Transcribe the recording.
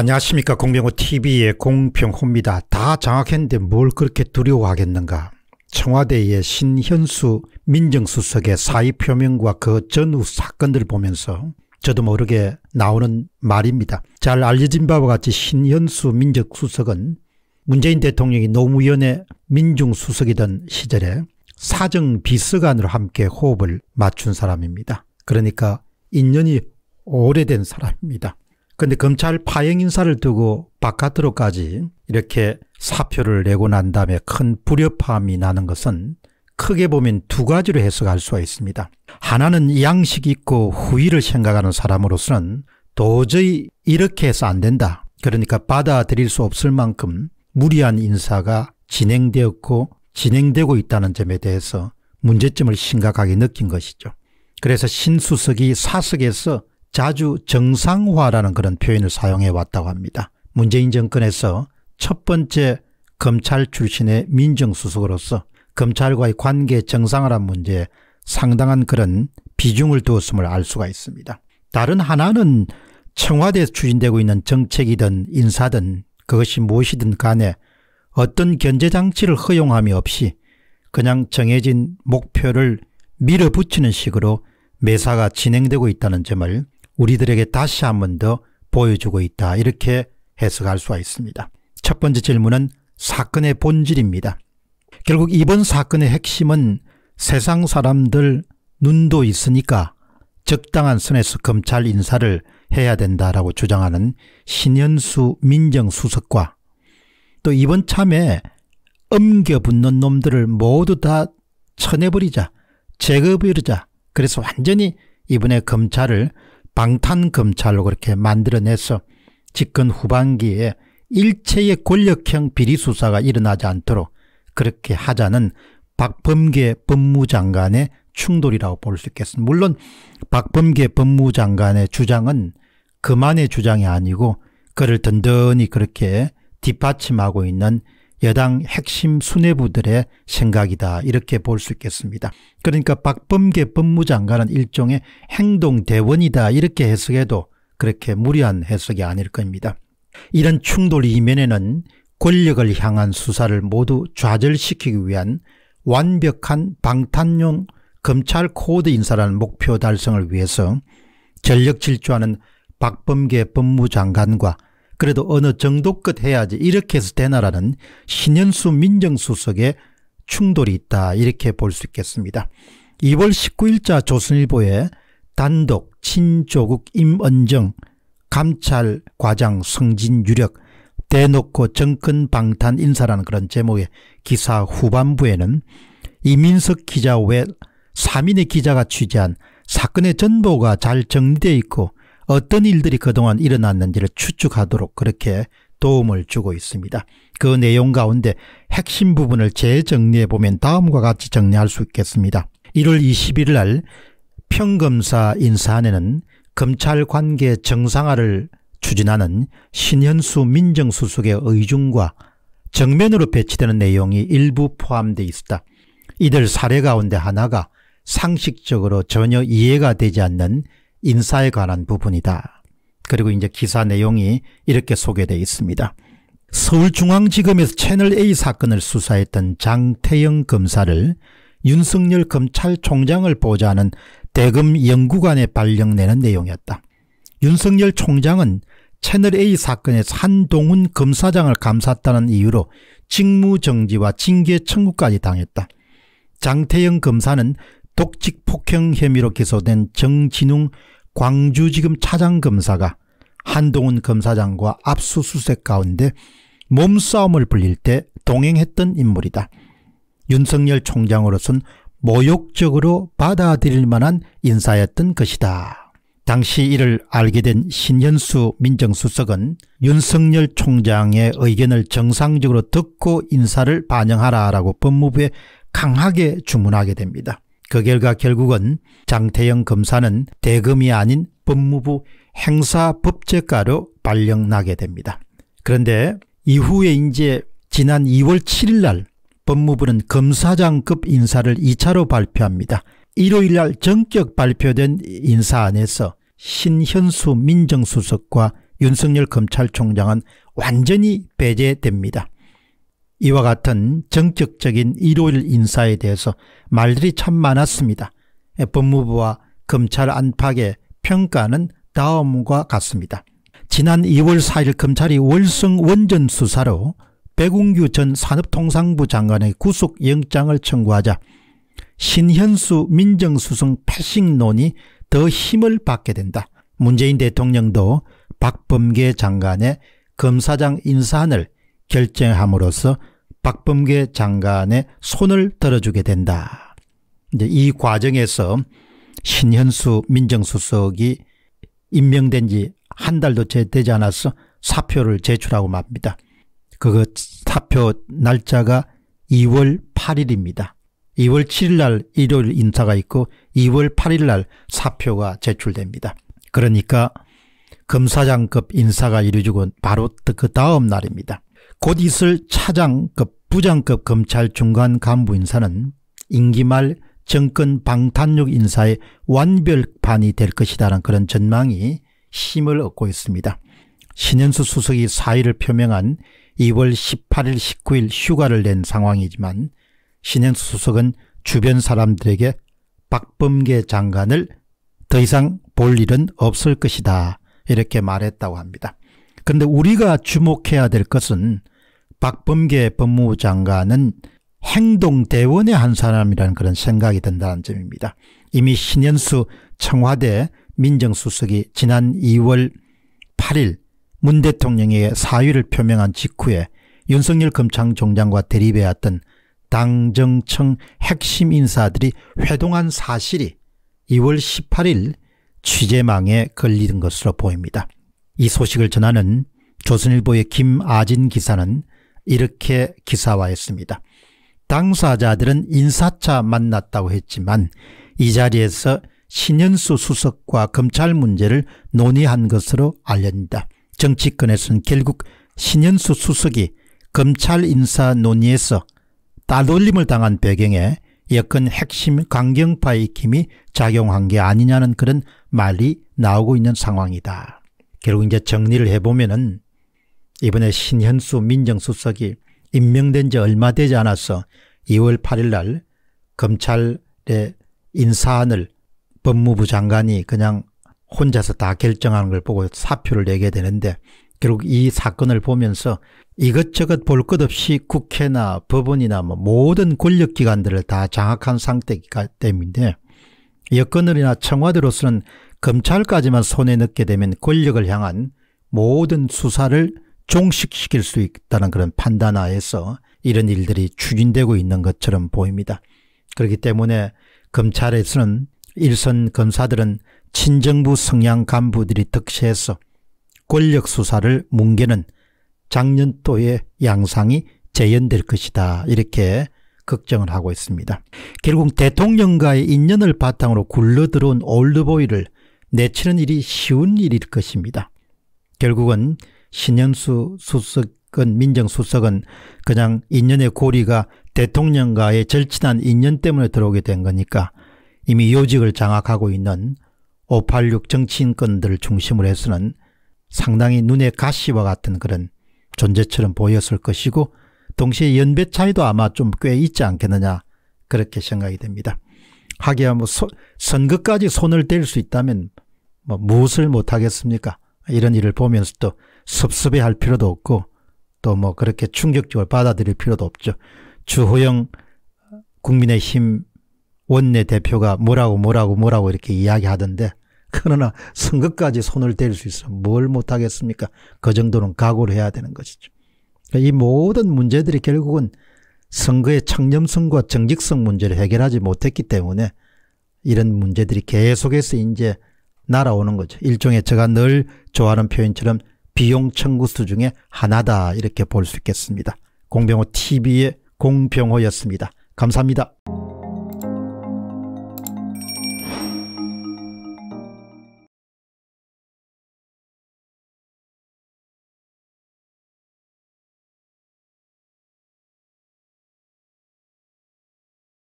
안녕하십니까 공병호 TV의 공병호입니다. 다 장악했는데 뭘 그렇게 두려워하겠는가. 청와대의 신현수 민정수석의 사의 표명과 그 전후 사건들을 보면서 저도 모르게 나오는 말입니다. 잘 알려진 바와 같이 신현수 민정수석은 문재인 대통령이 노무현의 민중수석이던 시절에 사정비서관으로 함께 호흡을 맞춘 사람입니다. 그러니까 인연이 오래된 사람입니다. 근데 검찰 파행 인사를 두고 바깥으로까지 이렇게 사표를 내고 난 다음에 큰 불협화음이 나는 것은 크게 보면 두 가지로 해석할 수가 있습니다. 하나는 양식 있고 후의를 생각하는 사람으로서는 도저히 이렇게 해서 안 된다. 그러니까 받아들일 수 없을 만큼 무리한 인사가 진행되었고 진행되고 있다는 점에 대해서 문제점을 심각하게 느낀 것이죠. 그래서 신수석이 사석에서 자주 정상화라는 그런 표현을 사용해 왔다고 합니다. 문재인 정권에서 첫 번째 검찰 출신의 민정수석으로서 검찰과의 관계 정상화란 문제에 상당한 그런 비중을 두었음을 알 수가 있습니다. 다른 하나는 청와대에서 추진되고 있는 정책이든 인사든 그것이 무엇이든 간에 어떤 견제장치를 허용함이 없이 그냥 정해진 목표를 밀어붙이는 식으로 매사가 진행되고 있다는 점을 우리들에게 다시 한 번 더 보여주고 있다. 이렇게 해석할 수가 있습니다. 첫 번째 질문은 사건의 본질입니다. 결국 이번 사건의 핵심은 세상 사람들 눈도 있으니까 적당한 선에서 검찰 인사를 해야 된다라고 주장하는 신현수 민정수석과 또 이번 참에 엄겨붙는 놈들을 모두 다 쳐내버리자 제거버리자 그래서 완전히 이번에 검찰을 방탄검찰로 그렇게 만들어내서 집권 후반기에 일체의 권력형 비리 수사가 일어나지 않도록 그렇게 하자는 박범계 법무장관의 충돌이라고 볼 수 있겠습니다. 물론 박범계 법무장관의 주장은 그만의 주장이 아니고 그를 든든히 그렇게 뒷받침하고 있는 여당 핵심 수뇌부들의 생각이다 이렇게 볼 수 있겠습니다. 그러니까 박범계 법무장관은 일종의 행동대원이다 이렇게 해석해도 그렇게 무리한 해석이 아닐 겁니다. 이런 충돌 이면에는 권력을 향한 수사를 모두 좌절시키기 위한 완벽한 방탄용 검찰 코드 인사라는 목표 달성을 위해서 전력 질주하는 박범계 법무장관과 그래도 어느 정도껏 해야지 이렇게 해서 되나라는 신현수 민정수석의 충돌이 있다 이렇게 볼 수 있겠습니다. 2월 19일자 조선일보에 단독 친조국 임언정 감찰과장 성진유력 대놓고 정권 방탄 인사라는 그런 제목의 기사 후반부에는 이민석 기자 외 3인의 기자가 취재한 사건의 전보가 잘 정리되어 있고 어떤 일들이 그동안 일어났는지를 추측하도록 그렇게 도움을 주고 있습니다. 그 내용 가운데 핵심 부분을 재정리해 보면 다음과 같이 정리할 수 있겠습니다. 1월 21일 날 평검사 인사안에는 검찰 관계 정상화를 추진하는 신현수 민정수석의 의중과 정면으로 배치되는 내용이 일부 포함되어 있었다. 이들 사례 가운데 하나가 상식적으로 전혀 이해가 되지 않는 인사에 관한 부분이다. 그리고 이제 기사 내용이 이렇게 소개되어 있습니다. 서울중앙지검에서 채널A 사건을 수사했던 장태영 검사를 윤석열 검찰총장을 보좌하는 대검 연구관에 발령내는 내용이었다. 윤석열 총장은 채널A 사건에서 한동훈 검사장을 감쌌다는 이유로 직무정지와 징계 청구까지 당했다. 장태영 검사는 독직 폭행 혐의로 기소된 정진웅 광주지검 차장검사가 한동훈 검사장과 압수수색 가운데 몸싸움을 불릴 때 동행했던 인물이다. 윤석열 총장으로선 모욕적으로 받아들일 만한 인사였던 것이다. 당시 이를 알게 된 신현수 민정수석은 윤석열 총장의 의견을 정상적으로 듣고 인사를 반영하라라고 법무부에 강하게 주문하게 됩니다. 그 결과 결국은 장태영 검사는 대금이 아닌 법무부 행사법제가로 발령나게 됩니다. 그런데 이후에 이제 지난 2월 7일 날 법무부는 검사장급 인사를 2차로 발표합니다. 일요일 날 정격 발표된 인사안에서 신현수 민정수석과 윤석열 검찰총장은 완전히 배제됩니다. 이와 같은 정적적인 일요일 인사에 대해서 말들이 참 많았습니다. 법무부와 검찰 안팎의 평가는 다음과 같습니다. 지난 2월 4일 검찰이 월성 원전 수사로 백운규 전 산업통상부 장관의 구속영장을 청구하자 신현수 민정수석 패싱론이 더 힘을 받게 된다. 문재인 대통령도 박범계 장관의 검사장 인사안을 결정함으로써 박범계 장관의 손을 들어주게 된다. 이제 이 과정에서 신현수 민정수석이 임명된 지 한 달도 채 되지 않아서 사표를 제출하고 맙니다. 그거 사표 날짜가 2월 8일입니다. 2월 7일 날 일요일 인사가 있고 2월 8일 날 사표가 제출됩니다. 그러니까 검사장급 인사가 이루어지고 바로 그 다음 날입니다. 곧 있을 차장급 부장급 검찰 중간 간부 인사는 임기 말 정권 방탄력 인사의 완별판이 될 것이라는 그런 전망이 힘을 얻고 있습니다. 신현수 수석이 사의를 표명한 2월 18일 19일 휴가를 낸 상황이지만 신현수 수석은 주변 사람들에게 박범계 장관을 더 이상 볼 일은 없을 것이다 이렇게 말했다고 합니다. 그런데 우리가 주목해야 될 것은 박범계 법무부 장관은 행동대원의 한 사람이라는 그런 생각이 든다는 점입니다. 이미 신현수 청와대 민정수석이 지난 2월 8일 문 대통령의 사의를 표명한 직후에 윤석열 검찰총장과 대립해왔던 당정청 핵심 인사들이 회동한 사실이 2월 18일 취재망에 걸리는 것으로 보입니다. 이 소식을 전하는 조선일보의 김아진 기사는 이렇게 기사화했습니다. 당사자들은 인사차 만났다고 했지만 이 자리에서 신현수 수석과 검찰 문제를 논의한 것으로 알려진다. 정치권에서는 결국 신현수 수석이 검찰 인사 논의에서 따돌림을 당한 배경에 여건 핵심 강경파의 힘이 작용한 게 아니냐는 그런 말이 나오고 있는 상황이다. 결국 이제 정리를 해보면은 이번에 신현수 민정수석이 임명된 지 얼마 되지 않아서 2월 8일 날 검찰의 인사안을 법무부 장관이 그냥 혼자서 다 결정하는 걸 보고 사표를 내게 되는데 결국 이 사건을 보면서 이것저것 볼 것 없이 국회나 법원이나 뭐 모든 권력기관들을 다 장악한 상태이기 때문인데 여권을이나 청와대로서는 검찰까지만 손에 넣게 되면 권력을 향한 모든 수사를 종식시킬 수 있다는 그런 판단하에서 이런 일들이 추진되고 있는 것처럼 보입니다. 그렇기 때문에 검찰에서는 일선 검사들은 친정부 성향 간부들이 득세해서 권력 수사를 뭉개는 작년도의 양상이 재현될 것이다 이렇게 걱정을 하고 있습니다. 결국 대통령과의 인연을 바탕으로 굴러들어온 올드보이를 내치는 일이 쉬운 일일 것입니다. 결국은 신현수 수석은 민정수석은 그냥 인연의 고리가 대통령과의 절친한 인연 때문에 들어오게 된 거니까 이미 요직을 장악하고 있는 586 정치인건들을 중심으로 해서는 상당히 눈에 가시와 같은 그런 존재처럼 보였을 것이고 동시에 연배 차이도 아마 좀 꽤 있지 않겠느냐 그렇게 생각이 됩니다. 하기야 뭐 선거까지 손을 댈 수 있다면 뭐 무엇을 못하겠습니까? 이런 일을 보면서도 섭섭해 할 필요도 없고 또 뭐 그렇게 충격적으로 받아들일 필요도 없죠. 주호영 국민의힘 원내대표가 뭐라고 뭐라고 뭐라고 이렇게 이야기하던데 그러나 선거까지 손을 댈 수 있어 뭘 못하겠습니까? 그 정도는 각오를 해야 되는 것이죠. 그러니까 이 모든 문제들이 결국은 선거의 청렴성과 정직성 문제를 해결하지 못했기 때문에 이런 문제들이 계속해서 이제 날아오는 거죠. 일종의 제가 늘 좋아하는 표현처럼 비용 청구수 중에 하나다 이렇게 볼 수 있겠습니다. 공병호 TV의 공병호였습니다. 감사합니다.